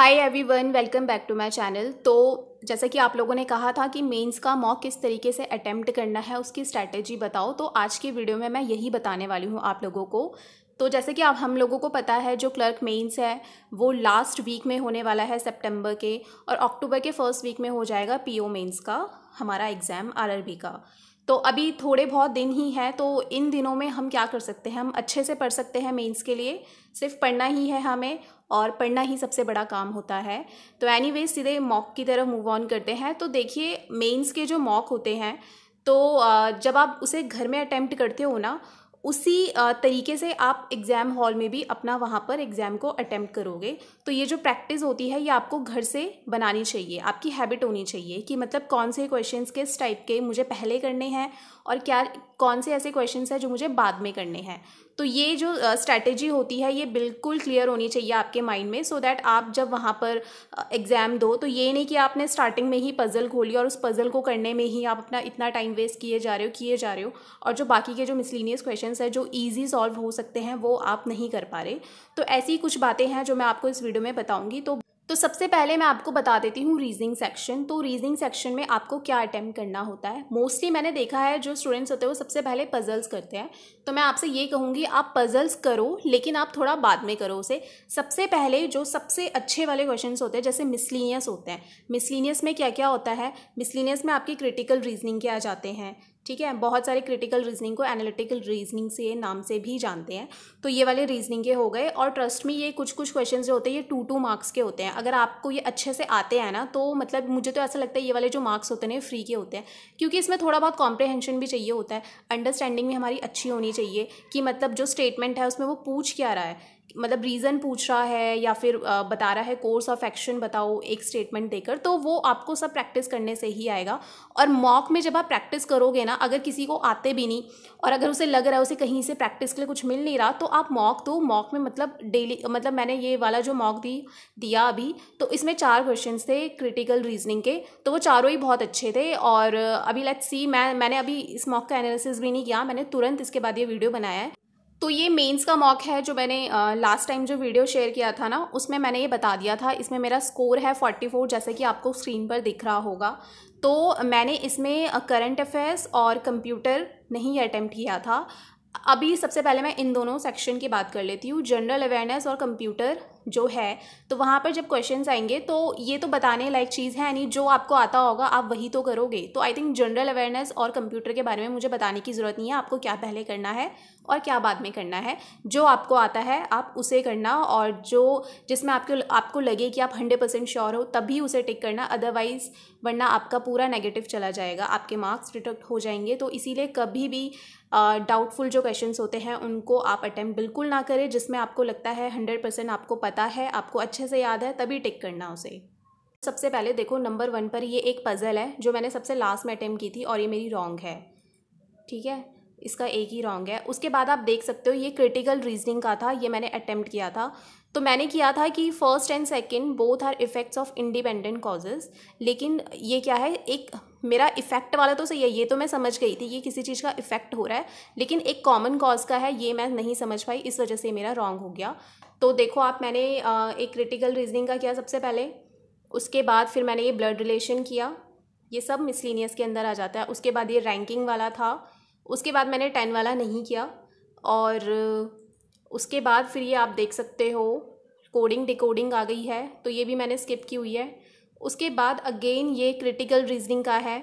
hi everyone welcome back to my channel तो जैसा कि आप लोगों ने कहा था कि मेंस का मॉक किस तरीके से अटैम्प्ट करना है उसकी स्ट्रैटेजी बताओ तो आज की वीडियो में मैं यही बताने वाली हूँ आप लोगों को तो जैसे कि आप हम लोगों को पता है जो क्लर्क मेंस है वो लास्ट वीक में होने वाला है सितंबर के और अक्टूबर के फर्स्ट वीक में हो जाएगा पीओ मेंस का हमारा एग्ज़ाम आरआरबी का तो अभी थोड़े बहुत दिन ही हैं तो इन दिनों में हम क्या कर सकते हैं हम अच्छे से पढ़ सकते हैं मेंस के लिए सिर्फ पढ़ना ही है हमें और पढ़ना ही सबसे बड़ा काम होता है तो एनी सीधे मॉक की तरफ मूव ऑन करते हैं तो देखिए मेंस के जो मॉक होते हैं तो जब आप उसे घर में अटैम्प्ट करते हो ना उसी तरीके से आप एग्ज़ाम हॉल में भी अपना वहाँ पर एग्ज़ाम को अटैम्प्ट करोगे तो ये जो प्रैक्टिस होती है ये आपको घर से बनानी चाहिए आपकी हैबिट होनी चाहिए कि मतलब कौन से क्वेश्चन किस टाइप के मुझे पहले करने हैं और क्या कौन से ऐसे क्वेश्चन हैं जो मुझे बाद में करने हैं तो ये जो स्ट्रैटेजी होती है ये बिल्कुल क्लियर होनी चाहिए आपके माइंड में सो so दैट आप जब वहाँ पर एग्ज़ाम दो तो ये नहीं कि आपने स्टार्टिंग में ही पज़ल खोली और उस पज़ल को करने में ही आप अपना इतना टाइम वेस्ट किए जा रहे हो किए जा रहे हो और जो बाकी के जो मिसलिनियस क्वेश्चन है जो ईजी सॉल्व हो सकते हैं वो आप नहीं कर पा रहे तो ऐसी कुछ बातें हैं जो मैं आपको इस वीडियो में बताऊँगी तो तो सबसे पहले मैं आपको बता देती हूँ रीजनिंग सेक्शन तो रीजनिंग सेक्शन में आपको क्या अटैम्प्ट करना होता है मोस्टली मैंने देखा है जो स्टूडेंट्स होते हैं वो सबसे पहले पजल्स करते हैं तो मैं आपसे ये कहूँगी आप पजल्स करो लेकिन आप थोड़ा बाद में करो उसे सबसे पहले जो सबसे अच्छे वाले क्वेश्चन होते हैं जैसे मिसलिनियस होते हैं मिसलिनियस में क्या क्या होता है मिसलिनियस में आपके क्रिटिकल रीजनिंग के आ जाते हैं ठीक है बहुत सारे क्रिटिकल रीजनिंग को एनालिटिकल रीजनिंग से नाम से भी जानते हैं तो ये वाले रीजनिंग के हो गए और ट्रस्ट में ये कुछ कुछ क्वेश्चन जो होते हैं ये टू टू मार्क्स के होते हैं अगर आपको ये अच्छे से आते हैं ना तो मतलब मुझे तो ऐसा लगता है ये वाले जो मार्क्स होते हैं फ्री के होते हैं क्योंकि इसमें थोड़ा बहुत कॉम्प्रहेंशन भी चाहिए होता है अंडरस्टैंडिंग भी हमारी अच्छी होनी चाहिए कि मतलब जो स्टेटमेंट है उसमें वो पूछ क्या रहा है मतलब रीज़न पूछ रहा है या फिर बता रहा है कोर्स ऑफ एक्शन बताओ एक स्टेटमेंट देकर तो वो आपको सब प्रैक्टिस करने से ही आएगा और मॉक में जब आप प्रैक्टिस करोगे ना अगर किसी को आते भी नहीं और अगर उसे लग रहा है उसे कहीं से प्रैक्टिस के लिए कुछ मिल नहीं रहा तो आप मॉक दो मॉक में मतलब डेली मतलब मैंने ये वाला जो मॉक दी दिया अभी तो इसमें चार क्वेश्चन थे क्रिटिकल रीजनिंग के तो वो चारों ही बहुत अच्छे थे और अभी लेट्स सी मैं मैंने अभी इस मॉक का एनालिसिस भी नहीं किया मैंने तुरंत इसके बाद ये वीडियो बनाया है तो ये मेंस का मॉक है जो मैंने लास्ट टाइम जो वीडियो शेयर किया था ना उसमें मैंने ये बता दिया था इसमें मेरा स्कोर है 44 जैसे कि आपको स्क्रीन पर दिख रहा होगा तो मैंने इसमें करंट अफेयर्स और कंप्यूटर नहीं अटैम्प्ट किया था अभी सबसे पहले मैं इन दोनों सेक्शन की बात कर लेती हूँ जनरल अवेयरनेस और कंप्यूटर जो है तो वहाँ पर जब क्वेश्चंस आएंगे तो ये तो बताने लायक चीज़ है यानी जो आपको आता होगा आप वही तो करोगे तो आई थिंक जनरल अवेयरनेस और कंप्यूटर के बारे में मुझे बताने की ज़रूरत नहीं है आपको क्या पहले करना है और क्या बाद में करना है जो आपको आता है आप उसे करना और जो जिसमें आपको आपको लगे कि आप हंड्रेड परसेंट श्योर हो तभी उसे टिक करना अदरवाइज़ वरना आपका पूरा नेगेटिव चला जाएगा आपके मार्क्स डिटेक्ट हो जाएंगे तो इसीलिए कभी भी डाउटफुल uh, जो क्वेश्चंस होते हैं उनको आप अटैम्प्ट बिल्कुल ना करें जिसमें आपको लगता है हंड्रेड परसेंट आपको पता पता है आपको अच्छे से याद है तभी टिक करना उसे सबसे पहले देखो नंबर वन पर ये एक पज़ल है जो मैंने सबसे लास्ट में अटैम्प्ट की थी और ये मेरी रॉन्ग है ठीक है इसका एक ही रॉन्ग है उसके बाद आप देख सकते हो ये क्रिटिकल रीजनिंग का था ये मैंने अटैम्प्ट किया था तो मैंने किया था कि first and second both are effects of independent causes लेकिन ये क्या है एक मेरा इफ़ेक्ट वाला तो सही है ये तो मैं समझ गई थी ये किसी चीज़ का इफ़ेक्ट हो रहा है लेकिन एक कॉमन कॉज का है ये मैं नहीं समझ पाई इस वजह से मेरा रॉन्ग हो गया तो देखो आप मैंने एक क्रिटिकल रीजनिंग का किया सबसे पहले उसके बाद फिर मैंने ये ब्लड रिलेशन किया ये सब मिसलिनियस के अंदर आ जाता है उसके बाद ये रैंकिंग वाला था उसके बाद मैंने टेन वाला नहीं किया और उसके बाद फिर ये आप देख सकते हो कोडिंग डिकोडिंग आ गई है तो ये भी मैंने स्किप की हुई है उसके बाद अगेन ये क्रिटिकल रीजनिंग का है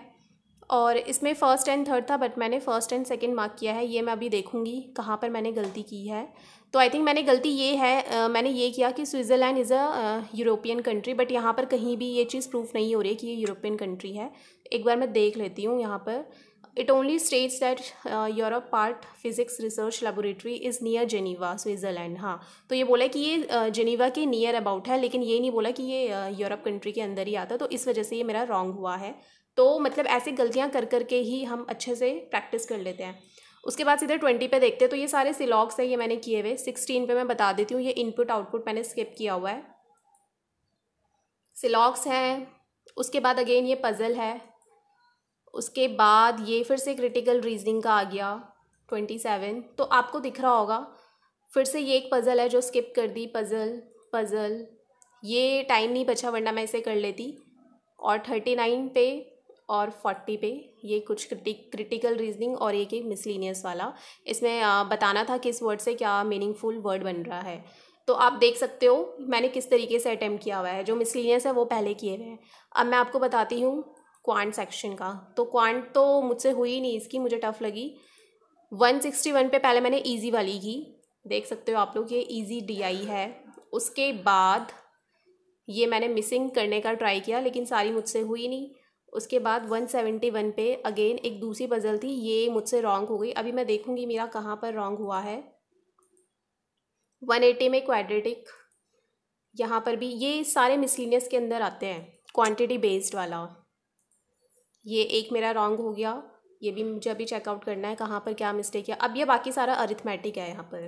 और इसमें फ़र्स्ट एंड थर्ड था बट मैंने फ़र्स्ट एंड सेकेंड मार्क किया है ये मैं अभी देखूँगी कहाँ पर मैंने गलती की है तो आई थिंक मैंने गलती ये है आ, मैंने ये किया कि Switzerland is a European country but यहाँ पर कहीं भी ये चीज़ प्रूफ नहीं हो रही कि ये यूरोपियन कंट्री है एक बार मैं देख लेती हूँ यहाँ पर it only states that Europe part physics research laboratory is near Geneva Switzerland हाँ तो ये बोला कि ये जेनीवा के नियर अबाउट है लेकिन ये नहीं बोला कि ये यूरोप कंट्री के अंदर ही आता तो इस वजह से ये मेरा रॉन्ग हुआ है तो मतलब ऐसे गलतियाँ कर करके ही हम अच्छे से प्रैक्टिस कर लेते हैं उसके बाद सीधे ट्वेंटी पे देखते हैं तो ये सारे सिलॉग्स हैं ये मैंने किए हुए सिक्सटीन पे मैं बता देती हूँ ये इनपुट आउटपुट मैंने स्किप किया हुआ है सिलॉग्स हैं उसके बाद अगेन ये पज़ल है उसके बाद ये फिर से क्रिटिकल रीजनिंग का आ गया ट्वेंटी सेवन तो आपको दिख रहा होगा फिर से ये एक पज़ल है जो स्किप कर दी पज़ल पज़ल ये टाइम नहीं बचा वरना मैं इसे कर लेती और थर्टी नाइन पे और फोर्टी पे ये कुछ क्रिटिक क्रिटिकल रीजनिंग और एक एक मिसलिनियस वाला इसमें बताना था कि इस वर्ड से क्या मीनिंगफुल वर्ड बन रहा है तो आप देख सकते हो मैंने किस तरीके से अटैम्प्ट किया हुआ है जो मिसलिनियस है वो पहले किए हुए हैं अब मैं आपको बताती हूँ क्वांट सेक्शन का तो क्वांट तो मुझसे हुई ही नहीं इसकी मुझे टफ लगी वन सिक्सटी वन पे पहले मैंने ईजी वाली की देख सकते हो आप लोग ये ईजी डी आई है उसके बाद ये मैंने मिसिंग करने का ट्राई किया लेकिन सारी मुझसे हुई नहीं उसके बाद 171 पे अगेन एक दूसरी पज़ल थी ये मुझसे रॉन्ग हो गई अभी मैं देखूँगी मेरा कहाँ पर रॉन्ग हुआ है 180 में क्वाड्रेटिक यहाँ पर भी ये सारे मिसलिनियस के अंदर आते हैं क्वांटिटी बेस्ड वाला ये एक मेरा रॉन्ग हो गया ये भी मुझे अभी चेकआउट करना है कहाँ पर क्या मिस्टेक है अब ये बाकी सारा अरिथमेटिक है यहाँ पर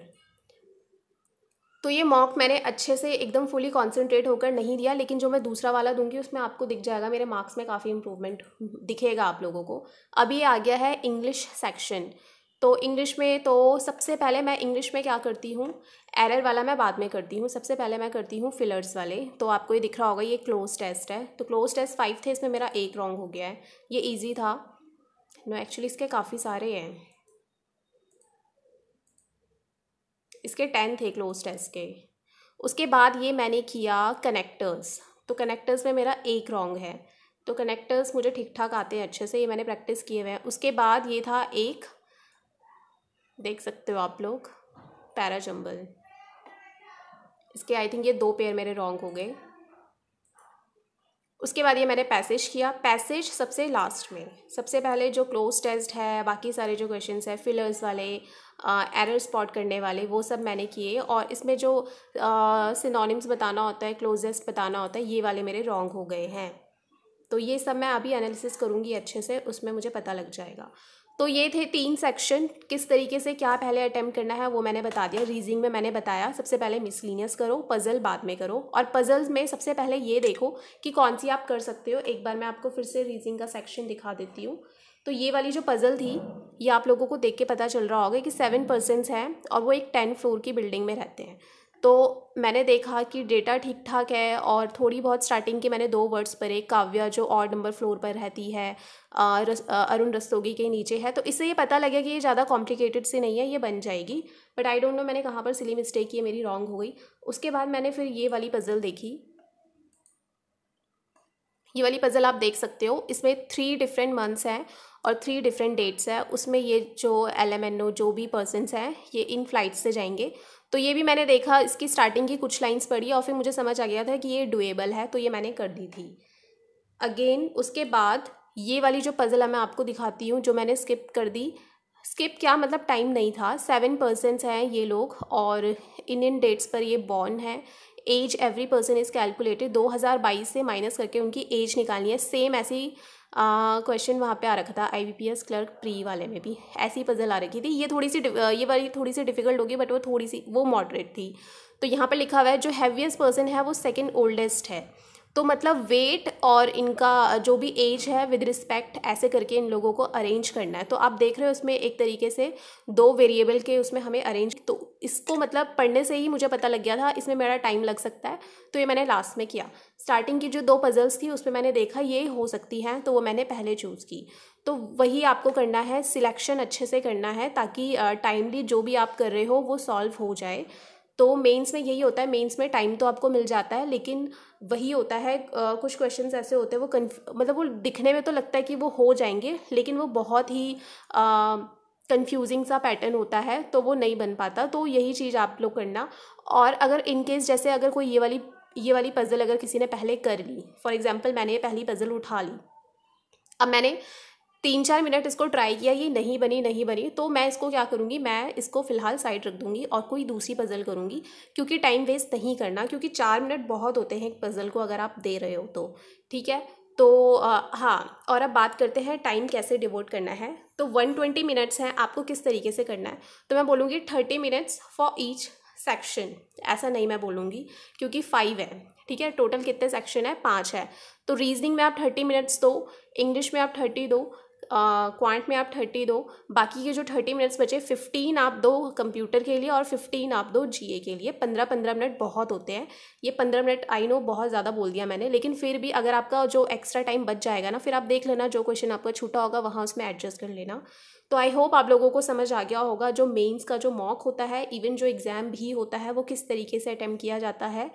तो ये मॉक मैंने अच्छे से एकदम फुली कॉन्सेंट्रेट होकर नहीं दिया लेकिन जो मैं दूसरा वाला दूंगी उसमें आपको दिख जाएगा मेरे मार्क्स में काफ़ी इम्प्रूवमेंट दिखेगा आप लोगों को अभी आ गया है इंग्लिश सेक्शन तो इंग्लिश में तो सबसे पहले मैं इंग्लिश में क्या करती हूँ एरर वाला मैं बाद में करती हूँ सबसे पहले मैं करती हूँ फिलर्स वाले तो आपको ये दिख रहा होगा ये क्लोज टेस्ट है तो क्लोज टेस्ट फाइव थे इसमें मेरा एक रॉन्ग हो गया है ये ईजी था नो एक्चुअली इसके काफ़ी सारे हैं इसके टेन थे क्लोज टेस्ट के उसके बाद ये मैंने किया कनेक्टर्स तो कनेक्टर्स में मेरा एक रॉन्ग है तो कनेक्टर्स मुझे ठीक ठाक आते हैं अच्छे से ये मैंने प्रैक्टिस किए हुए हैं उसके बाद ये था एक देख सकते हो आप लोग पैरा पैराजम्बल इसके आई थिंक ये दो पेयर मेरे रॉन्ग हो गए उसके बाद ये मैंने पैसेज किया पैसेज सबसे लास्ट में सबसे पहले जो क्लोज टेस्ट है बाकी सारे जो क्वेश्चंस है फिलर्स वाले एरर स्पॉट करने वाले वो सब मैंने किए और इसमें जो सिनोनिम्स बताना होता है क्लोजेस्ट बताना होता है ये वाले मेरे रॉन्ग हो गए हैं तो ये सब मैं अभी एनालिसिस करूँगी अच्छे से उसमें मुझे पता लग जाएगा तो ये थे तीन सेक्शन किस तरीके से क्या पहले अटैम्प्ट करना है वो मैंने बता दिया रीजिंग में मैंने बताया सबसे पहले मिसलिनियस करो पज़ल बाद में करो और पज़ल्स में सबसे पहले ये देखो कि कौन सी आप कर सकते हो एक बार मैं आपको फिर से रीजिंग का सेक्शन दिखा देती हूँ तो ये वाली जो पज़ल थी ये आप लोगों को देख के पता चल रहा होगा कि सेवन पर्सनस हैं और वो एक टेन फ्लोर की बिल्डिंग में रहते हैं तो मैंने देखा कि डेटा ठीक ठाक है और थोड़ी बहुत स्टार्टिंग के मैंने दो वर्ड्स पर एक काव्या जो और नंबर फ्लोर पर रहती है रस, अरुण रस्तोगी के नीचे है तो इससे ये पता लगे कि ये ज़्यादा कॉम्प्लिकेटेड से नहीं है ये बन जाएगी बट आई डोंट नो मैंने कहाँ पर सिली मिस्टेक की है मेरी रॉन्ग हो गई उसके बाद मैंने फिर ये वाली पज़ल देखी ये वाली पज़ल आप देख सकते हो इसमें थ्री डिफरेंट मंथ्स हैं और थ्री डिफरेंट डेट्स है उसमें ये जो एल एम एन ओ जो भी पर्सनस हैं ये इन फ्लाइट से जाएंगे तो ये भी मैंने देखा इसकी स्टार्टिंग की कुछ लाइन्स पढ़ी और फिर मुझे समझ आ गया था कि ये डुएबल है तो ये मैंने कर दी थी अगेन उसके बाद ये वाली जो पज़ल है मैं आपको दिखाती हूँ जो मैंने स्किप कर दी स्किप क्या मतलब टाइम नहीं था सेवन पर्सनस हैं ये लोग और इन इन डेट्स पर ये बॉर्न है age every person is calculated 2022 से माइनस करके उनकी एज निकालनी है सेम ऐसी क्वेश्चन वहाँ पे आ रखा था आईबीपीएस क्लर्क प्री वाले में भी ऐसी पजल आ रखी थी ये थोड़ी सी ये वाली थोड़ी सी डिफिकल्ट होगी बट वो थोड़ी सी वो मॉडरेट थी तो यहाँ पर लिखा हुआ है जो हैवीएस्ट पर्सन है वो सेकेंड ओल्डेस्ट है तो मतलब वेट और इनका जो भी एज है विद रिस्पेक्ट ऐसे करके इन लोगों को अरेंज करना है तो आप देख रहे हो उसमें एक तरीके से दो वेरिएबल के उसमें हमें अरेंज तो इसको मतलब पढ़ने से ही मुझे पता लग गया था इसमें मेरा टाइम लग सकता है तो ये मैंने लास्ट में किया स्टार्टिंग की जो दो पजल्स थी उसमें मैंने देखा ये हो सकती हैं तो वो मैंने पहले चूज़ की तो वही आपको करना है सिलेक्शन अच्छे से करना है ताकि टाइमली जो भी आप कर रहे हो वो सॉल्व हो जाए तो मेंस में यही होता है मेंस में टाइम तो आपको मिल जाता है लेकिन वही होता है आ, कुछ क्वेश्चंस ऐसे होते हैं वो कन्फ मतलब वो दिखने में तो लगता है कि वो हो जाएंगे लेकिन वो बहुत ही आ, कंफ्यूजिंग सा पैटर्न होता है तो वो नहीं बन पाता तो यही चीज़ आप लोग करना और अगर इन केस जैसे अगर कोई ये वाली ये वाली पज़ल अगर किसी ने पहले कर ली फॉर एग्ज़ाम्पल मैंने ये पहली पज़ल उठा ली अब मैंने तीन चार मिनट इसको ट्राई किया ये नहीं बनी नहीं बनी तो मैं इसको क्या करूँगी मैं इसको फ़िलहाल साइड रख दूँगी और कोई दूसरी पज़ल करूँगी क्योंकि टाइम वेस्ट नहीं करना क्योंकि चार मिनट बहुत होते हैं एक पज़ल को अगर आप दे रहे हो तो ठीक है तो आ, हाँ और अब बात करते हैं टाइम कैसे डिवोट करना है तो वन ट्वेंटी मिनट्स हैं आपको किस तरीके से करना है तो मैं बोलूँगी thirty minutes for each section ऐसा नहीं मैं बोलूँगी क्योंकि फाइव है ठीक है टोटल कितने सेक्शन है पाँच है तो रीजनिंग में आप थर्टी मिनट्स दो इंग्लिश में आप थर्टी दो क्वांट uh, में आप थर्टी दो बाकी के जो थर्टी मिनट्स बचे फिफ्टीन आप दो कंप्यूटर के लिए और फिफ्टीन आप दो जीए के लिए पंद्रह पंद्रह मिनट बहुत होते हैं ये पंद्रह मिनट आई नो बहुत ज़्यादा बोल दिया मैंने लेकिन फिर भी अगर आपका जो एक्स्ट्रा टाइम बच जाएगा ना फिर आप देख लेना जो क्वेश्चन आपका छूटा होगा वहाँ उसमें एडजस्ट कर लेना तो आई होप आप लोगों को समझ आ गया होगा जो मेन्स का जो मॉक होता है इवन जो एग्ज़ाम भी होता है वो किस तरीके से अटैम्प्ट किया जाता है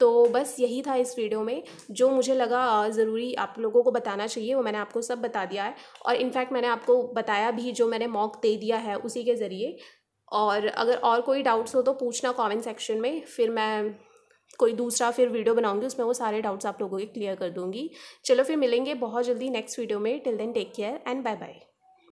तो बस यही था इस वीडियो में जो मुझे लगा ज़रूरी आप लोगों को बताना चाहिए वो मैंने आपको सब बता दिया है और इनफैक्ट मैंने आपको बताया भी जो मैंने मॉक दे दिया है उसी के ज़रिए और अगर और कोई डाउट्स हो तो पूछना कमेंट सेक्शन में फिर मैं कोई दूसरा फिर वीडियो बनाऊंगी उसमें वो सारे डाउट्स आप लोगों के क्लियर कर दूंगी चलो फिर मिलेंगे बहुत जल्दी नेक्स्ट वीडियो में till then take care and bye bye